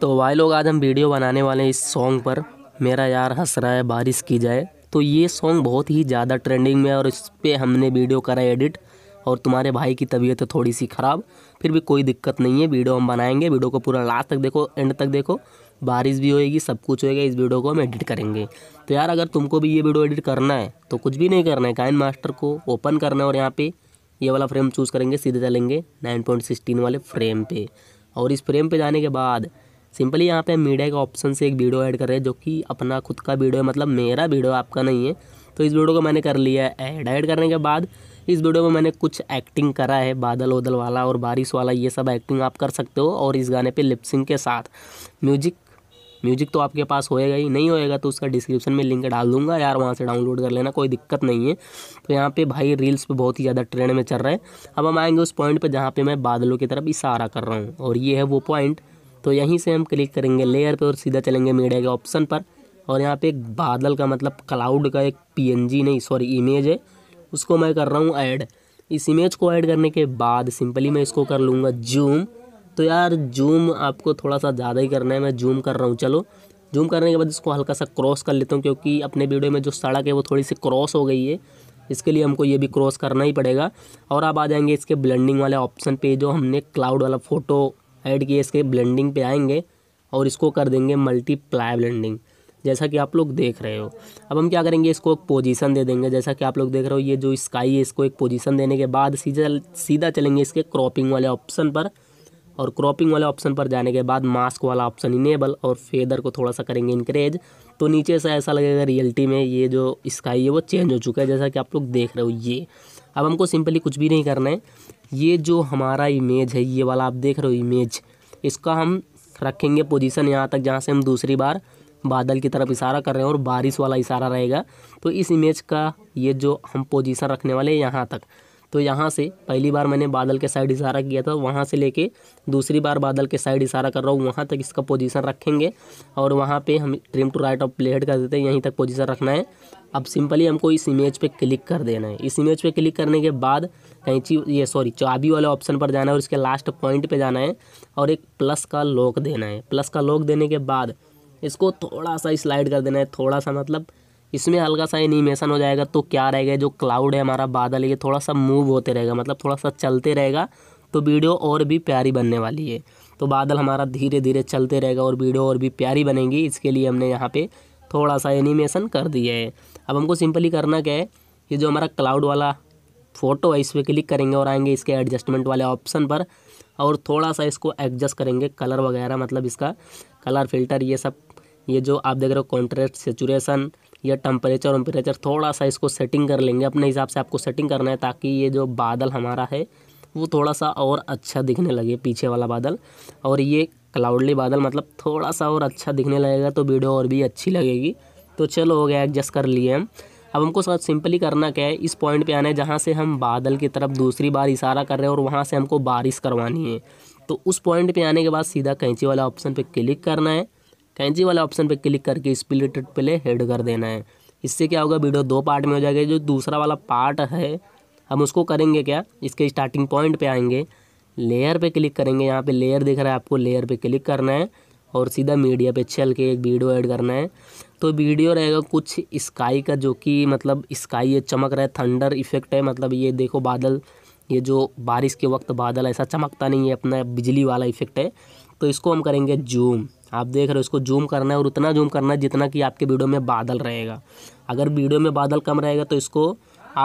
तो भाई लोग आज हम वीडियो बनाने वाले हैं इस सॉन्ग पर मेरा यार हंस रहा है बारिश की जाए तो ये सॉन्ग बहुत ही ज़्यादा ट्रेंडिंग में है और इस पर हमने वीडियो करा एडिट और तुम्हारे भाई की तबीयत है तो थोड़ी सी ख़राब फिर भी कोई दिक्कत नहीं है वीडियो हम बनाएंगे वीडियो को पूरा लास्ट तक देखो एंड तक देखो बारिश भी होएगी सब कुछ होएगा इस वीडियो को हम एडिट करेंगे तो यार अगर तुमको भी ये वीडियो एडिट करना है तो कुछ भी नहीं करना है काइन मास्टर को ओपन करना है और यहाँ पे ये वाला फ्रेम चूज़ करेंगे सीधे चलेंगे सिक्सटीन वाले फ्रेम पे और इस फ्रेम पे जाने के बाद सिंपली यहाँ पे मीडिया के ऑप्शन से एक वीडियो ऐड कर रहे हैं जो कि अपना खुद का वीडियो है मतलब मेरा वीडियो आपका नहीं है तो इस वीडियो को मैंने कर लिया है ऐड ऐड करने के बाद इस वीडियो में मैंने कुछ एक्टिंग करा है बादल उदल वाला और बारिश वाला ये सब एक्टिंग आप कर सकते हो और इस गाने पर लिपसिंग के साथ म्यूजिक म्यूजिक तो आपके पास होएगा ही नहीं होएगा तो उसका डिस्क्रिप्शन में लिंक डाल दूंगा यार वहाँ से डाउनलोड कर लेना कोई दिक्कत नहीं है तो यहाँ पे भाई रील्स पे बहुत ही ज़्यादा ट्रेंड में चल रहा है अब हम आएंगे उस पॉइंट पे जहाँ पे मैं बादलों की तरफ इशारा कर रहा हूँ और ये है वो पॉइंट तो यहीं से हम क्लिक करेंगे लेयर पे और सीधा चलेंगे मीडिया के ऑप्शन पर और यहाँ पे एक बादल का मतलब क्लाउड का एक पीएनजी नहीं सॉरी इमेज है उसको मैं कर रहा हूँ ऐड इस इमेज को ऐड करने के बाद सिंपली मैं इसको कर लूँगा जूम तो यार जूम आपको थोड़ा सा ज़्यादा ही करना है मैं जूम कर रहा हूँ चलो जूम करने के बाद इसको हल्का सा क्रॉस कर लेता हूँ क्योंकि अपने वीडियो में जो सड़क है वो थोड़ी सी क्रॉस हो गई है इसके लिए हमको ये भी क्रॉस करना ही पड़ेगा और आप आ जाएंगे इसके ब्लेंडिंग वाले ऑप्शन पे जो हमने क्लाउड वाला फ़ोटो ऐड किए इसके ब्लेंडिंग पे आएंगे और इसको कर देंगे मल्टीप्लाई ब्लेंडिंग जैसा कि आप लोग देख रहे हो अब हम क्या करेंगे इसको एक पोजीशन दे देंगे जैसा कि आप लोग देख रहे हो ये जो स्काई है इसको एक पोजीशन देने के बाद सीधा सीधा चलेंगे इसके क्रॉपिंग वाले ऑप्शन पर और क्रॉपिंग वाले ऑप्शन पर जाने के बाद मास्क वाला ऑप्शन इनेबल और फेदर को थोड़ा सा करेंगे इंक्रेज़ तो नीचे से ऐसा लगेगा रियलिटी में ये जो स्काई है वो चेंज हो चुका है जैसा कि आप लोग देख रहे हो ये अब हमको सिंपली कुछ भी नहीं करना है ये जो हमारा इमेज है ये वाला आप देख रहे हो इमेज इसका हम रखेंगे पोजीशन यहाँ तक जहाँ से हम दूसरी बार बादल की तरफ इशारा कर रहे हैं और बारिश वाला इशारा रहेगा तो इस इमेज का ये जो हम पोजीशन रखने वाले हैं यहाँ तक तो यहाँ से पहली बार मैंने बादल के साइड इशारा किया था वहाँ से लेके दूसरी बार बादल के साइड इशारा कर रहा हूँ वहाँ तक इसका पोजीशन रखेंगे और वहाँ पे हम trim to right of playhead कर देते हैं यहीं तक पोजीशन रखना है अब सिंपली हमको इस इमेज पे क्लिक कर देना है इस इमेज पे क्लिक करने के बाद कैंची ये सॉरी चाबी वाले ऑप्शन पर जाना है और इसके लास्ट पॉइंट पे जाना है और एक प्लस का लॉक देना है प्लस का लॉक देने के बाद इसको थोड़ा सा स्लाइड कर देना है थोड़ा सा मतलब इसमें हल्का सा एनिमेशन हो जाएगा तो क्या रहेगा जो क्लाउड है हमारा बादल ये थोड़ा सा मूव होते रहेगा मतलब थोड़ा सा चलते रहेगा तो वीडियो और भी प्यारी बनने वाली है तो बादल हमारा धीरे धीरे चलते रहेगा और वीडियो और भी प्यारी बनेगी इसके लिए हमने यहाँ पर थोड़ा सा एनिमेशन कर दिया है अब हमको सिंपली करना क्या है ये जो हमारा क्लाउड वाला फ़ोटो है इस पर क्लिक करेंगे और आएंगे इसके एडजस्टमेंट वाले ऑप्शन पर और थोड़ा सा इसको एडजस्ट करेंगे कलर वगैरह मतलब इसका कलर फिल्टर ये सब ये जो आप देख रहे हो कॉन्ट्रेस्ट सेचुरेशन या टम्परेचर वम्परेचर थोड़ा सा इसको सेटिंग कर लेंगे अपने हिसाब से आपको सेटिंग करना है ताकि ये जो बादल हमारा है वो थोड़ा सा और अच्छा दिखने लगे पीछे वाला बादल और ये क्लाउडली बादल मतलब थोड़ा सा और अच्छा दिखने लगेगा तो वीडियो और भी अच्छी लगेगी तो चलो हो गया एडजस्ट कर लिए हम अब हमको सब सिंपली करना क्या है इस पॉइंट पे आना है जहाँ से हम बादल की तरफ दूसरी बार इशारा कर रहे हैं और वहाँ से हमको बारिश करवानी है तो उस पॉइंट पे आने के बाद सीधा कैंची वाला ऑप्शन पे क्लिक करना है कैंची वाला ऑप्शन पे क्लिक करके स्प्लिटेड पे हेड कर देना है इससे क्या होगा वीडियो दो पार्ट में हो जाएगा जो दूसरा वाला पार्ट है हम उसको करेंगे क्या इसके स्टार्टिंग पॉइंट पर आएंगे लेयर पर क्लिक करेंगे यहाँ पर लेयर दिख रहा है आपको लेयर पर क्लिक करना है और सीधा मीडिया पे चल के एक वीडियो ऐड करना है तो वीडियो रहेगा कुछ स्काई का जो कि मतलब स्काई ये चमक रहा है थंडर इफेक्ट है मतलब ये देखो बादल ये जो बारिश के वक्त बादल ऐसा चमकता नहीं है अपना बिजली वाला इफेक्ट है तो इसको हम करेंगे जूम आप देख रहे हो इसको जूम करना है और उतना जूम करना है जितना कि आपके वीडियो में बादल रहेगा अगर वीडियो में बादल कम रहेगा तो इसको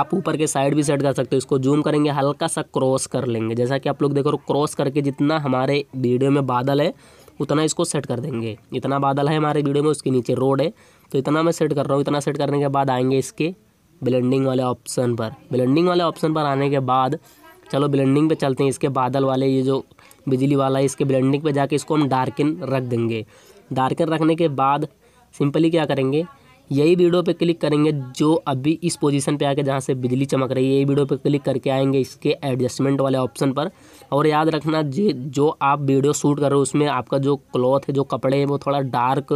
आप ऊपर के साइड भी सेट कर सकते हो इसको जूम करेंगे हल्का सा क्रॉस कर लेंगे जैसा कि आप लोग देखो क्रॉस करके जितना हमारे वीडियो में बादल है उतना इसको सेट कर देंगे इतना बादल है हमारे वीडियो में उसके नीचे रोड है तो इतना मैं सेट कर रहा हूँ इतना सेट करने के बाद आएंगे इसके ब्लेंडिंग वाले ऑप्शन पर ब्लेंडिंग वाले ऑप्शन पर आने के बाद चलो ब्लेंडिंग पे चलते हैं इसके बादल वाले ये जो बिजली वाला है इसके ब्लेंडिंग पे जाके इसको हम डार्किन रख देंगे डार्किन रखने के बाद सिंपली क्या करेंगे यही वीडियो पे क्लिक करेंगे जो अभी इस पोजीशन पे आके जहाँ से बिजली चमक रही है यही वीडियो पे क्लिक करके आएंगे इसके एडजस्टमेंट वाले ऑप्शन पर और याद रखना जो आप वीडियो शूट कर रहे हो उसमें आपका जो क्लॉथ है जो कपड़े हैं वो थोड़ा डार्क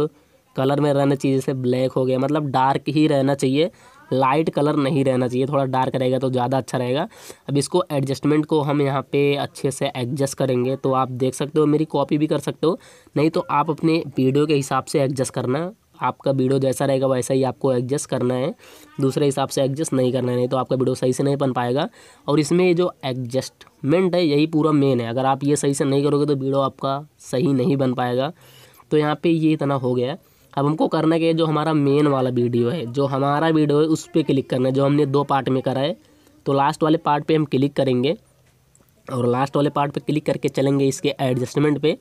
कलर में रहना चाहिए जैसे ब्लैक हो गया मतलब डार्क ही रहना चाहिए लाइट कलर नहीं रहना चाहिए थोड़ा डार्क रहेगा तो ज़्यादा अच्छा रहेगा अब इसको एडजस्टमेंट को हम यहाँ पे अच्छे से एडजस्ट करेंगे तो आप देख सकते हो मेरी कॉपी भी कर सकते हो नहीं तो आप अपने वीडियो के हिसाब से एडजस्ट करना आपका वीडियो जैसा रहेगा वैसा ही आपको एडजस्ट करना है दूसरे हिसाब से एडजस्ट नहीं करना है नहीं तो आपका वीडियो सही से नहीं बन पाएगा और इसमें जो एडजस्टमेंट है यही पूरा मेन है अगर आप ये सही से नहीं करोगे तो वीडियो आपका सही नहीं बन पाएगा तो यहाँ पर ये इतना हो गया है अब हमको करना है जो हमारा मेन वाला वीडियो है जो हमारा वीडियो है उस पर क्लिक करना है जो हमने दो पार्ट में करा है तो लास्ट वाले पार्ट पे हम क्लिक करेंगे और लास्ट वाले पार्ट पे क्लिक करके चलेंगे इसके एडजस्टमेंट पे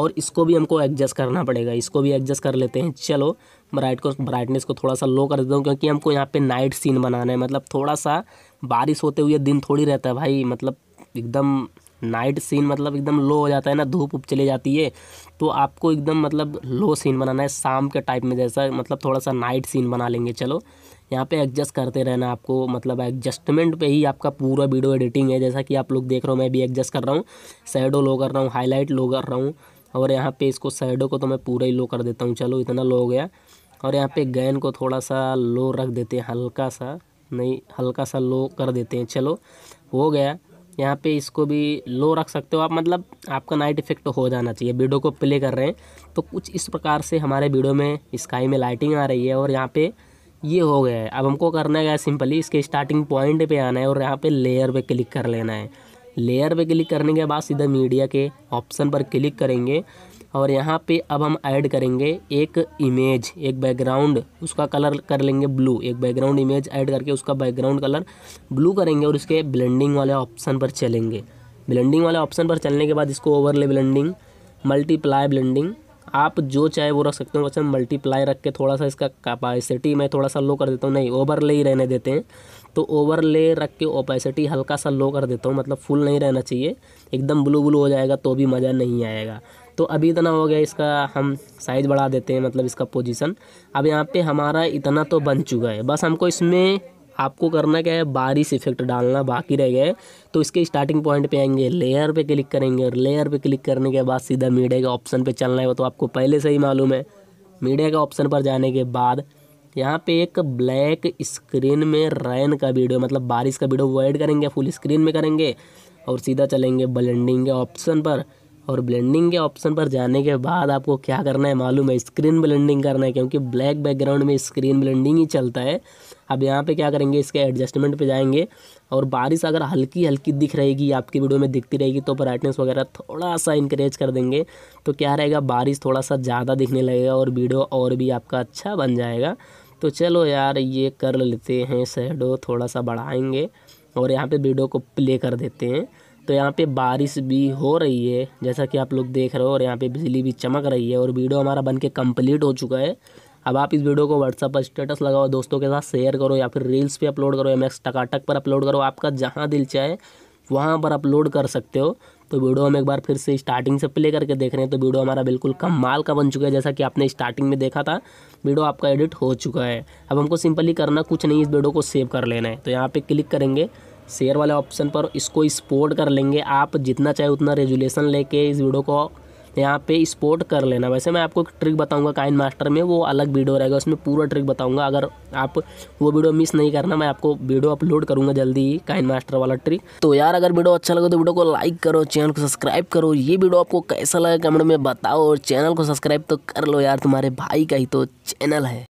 और इसको भी हमको एडजस्ट करना पड़ेगा इसको भी एडजस्ट कर लेते हैं चलो ब्राइट को ब्राइटनेस को थोड़ा सा लो कर देता हूँ क्योंकि हमको यहाँ पर नाइट सीन बनाना है मतलब थोड़ा सा बारिश होते हुए दिन थोड़ी रहता है भाई मतलब एकदम नाइट सीन मतलब एकदम लो हो जाता है ना धूप उप चली जाती है तो आपको एकदम मतलब लो सीन बनाना है शाम के टाइप में जैसा मतलब थोड़ा सा नाइट सीन बना लेंगे चलो यहाँ पे एडजस्ट करते रहना आपको मतलब एडजस्टमेंट पे ही आपका पूरा वीडियो एडिटिंग है जैसा कि आप लोग देख रहे हो मैं भी एडजस्ट कर रहा हूँ शेडो लो कर रहा हूँ हाईलाइट लो कर रहा हूँ और यहाँ पे इसको शेडो को तो मैं पूरा ही लो कर देता हूँ चलो इतना लो हो गया और यहाँ पे गैन को थोड़ा सा लो रख देते हैं हल्का सा नहीं हल्का सा लो कर देते हैं चलो हो गया यहाँ पे इसको भी लो रख सकते हो आप मतलब आपका नाइट इफेक्ट हो जाना चाहिए वीडियो को प्ले कर रहे हैं तो कुछ इस प्रकार से हमारे वीडियो में स्काई में लाइटिंग आ रही है और यहाँ पे ये हो गया है अब हमको करना है सिंपली इसके स्टार्टिंग पॉइंट पे आना है और यहाँ पे लेयर पे क्लिक कर लेना है लेयर पे क्लिक करने के बाद सीधा मीडिया के ऑप्शन पर क्लिक करेंगे और यहाँ पे अब हम ऐड करेंगे एक इमेज एक बैकग्राउंड उसका कलर कर लेंगे ब्लू एक बैकग्राउंड इमेज ऐड करके उसका बैकग्राउंड कलर ब्लू करेंगे और इसके ब्लेंडिंग वाले ऑप्शन पर चलेंगे ब्लेंडिंग वाले ऑप्शन पर चलने के बाद इसको ओवरले ब्लेंडिंग मल्टीप्लाई ब्लेंडिंग आप जो चाहे वो रख सकते हो वैसे मल्टीप्लाई रख के थोड़ा सा इसका कैपेसिटी मैं थोड़ा सा लो कर देता हूँ नहीं ओवरले ही रहने देते हैं तो ओवरले रख के ओपेसिटी हल्का सा लो कर देता हूँ मतलब फुल नहीं रहना चाहिए एकदम ब्लू ब्लू हो जाएगा तो भी मज़ा नहीं आएगा तो अभी इतना हो गया इसका हम साइज़ बढ़ा देते हैं मतलब इसका पोजीशन अब यहाँ पे हमारा इतना तो बन चुका है बस हमको इसमें आपको करना क्या है बारिश इफेक्ट डालना बाकी रह गया है तो इसके स्टार्टिंग पॉइंट पे आएंगे लेयर पे क्लिक करेंगे और लेयर पे क्लिक करने के बाद सीधा मीडिया के ऑप्शन पे चलना है वो तो आपको पहले से ही मालूम है मीडिया के ऑप्शन पर जाने के बाद यहाँ पे एक ब्लैक स्क्रीन में रैन का वीडियो मतलब बारिश का वीडियो वो करेंगे फुल स्क्रीन में करेंगे और सीधा चलेंगे ब्लेंडिंग के ऑप्शन पर और ब्लेंडिंग के ऑप्शन पर जाने के बाद आपको क्या करना है मालूम है स्क्रीन ब्लेंडिंग करना है क्योंकि ब्लैक बैकग्राउंड में स्क्रीन ब्लेंडिंग ही चलता है अब यहाँ पे क्या करेंगे इसके एडजस्टमेंट पे जाएंगे और बारिश अगर हल्की हल्की दिख रहेगी आपकी वीडियो में दिखती रहेगी तो ब्राइटनेस वगैरह थोड़ा सा इंक्रेज कर देंगे तो क्या रहेगा बारिश थोड़ा सा ज़्यादा दिखने लगेगा और वीडियो और भी आपका अच्छा बन जाएगा तो चलो यार ये कर लेते हैं शेडो थोड़ा सा बढ़ाएँगे और यहाँ पर वीडियो को प्ले कर देते हैं तो यहाँ पे बारिश भी हो रही है जैसा कि आप लोग देख रहे हो और यहाँ पे बिजली भी चमक रही है और वीडियो हमारा बन के कम्प्लीट हो चुका है अब आप इस वीडियो को व्हाट्सअप पर स्टेटस लगाओ दोस्तों के साथ शेयर करो या फिर रील्स पे अपलोड करो एम एक्स टकाटक पर अपलोड करो आपका जहाँ दिल चाहे वहाँ पर अपलोड कर सकते हो तो वीडियो हम एक बार फिर से स्टार्टिंग से प्ले करके देख रहे हैं तो वीडियो हमारा बिल्कुल कम माल का बन चुका है जैसा कि आपने स्टार्टिंग में देखा था वीडियो आपका एडिट हो चुका है अब हमको सिंपली करना कुछ नहीं इस वीडियो को सेव कर लेना है तो यहाँ पर क्लिक करेंगे शेयर वाले ऑप्शन पर इसको स्पोर्ट कर लेंगे आप जितना चाहे उतना रेजुलेशन लेके इस वीडियो को यहाँ पे स्पोर्ट कर लेना वैसे मैं आपको एक ट्रिक बताऊंगा काइन मास्टर में वो अलग वीडियो रहेगा उसमें पूरा ट्रिक बताऊंगा अगर आप वो वीडियो मिस नहीं करना मैं आपको वीडियो अपलोड करूंगा जल्दी ही काइन मास्टर वाला ट्रिक तो यार अगर वीडियो अच्छा लगे तो वीडियो को लाइक करो चैनल को सब्सक्राइब करो ये वीडियो आपको कैसा लगा कमेंट में बताओ और चैनल को सब्सक्राइब तो कर लो यार तुम्हारे भाई का ही तो चैनल है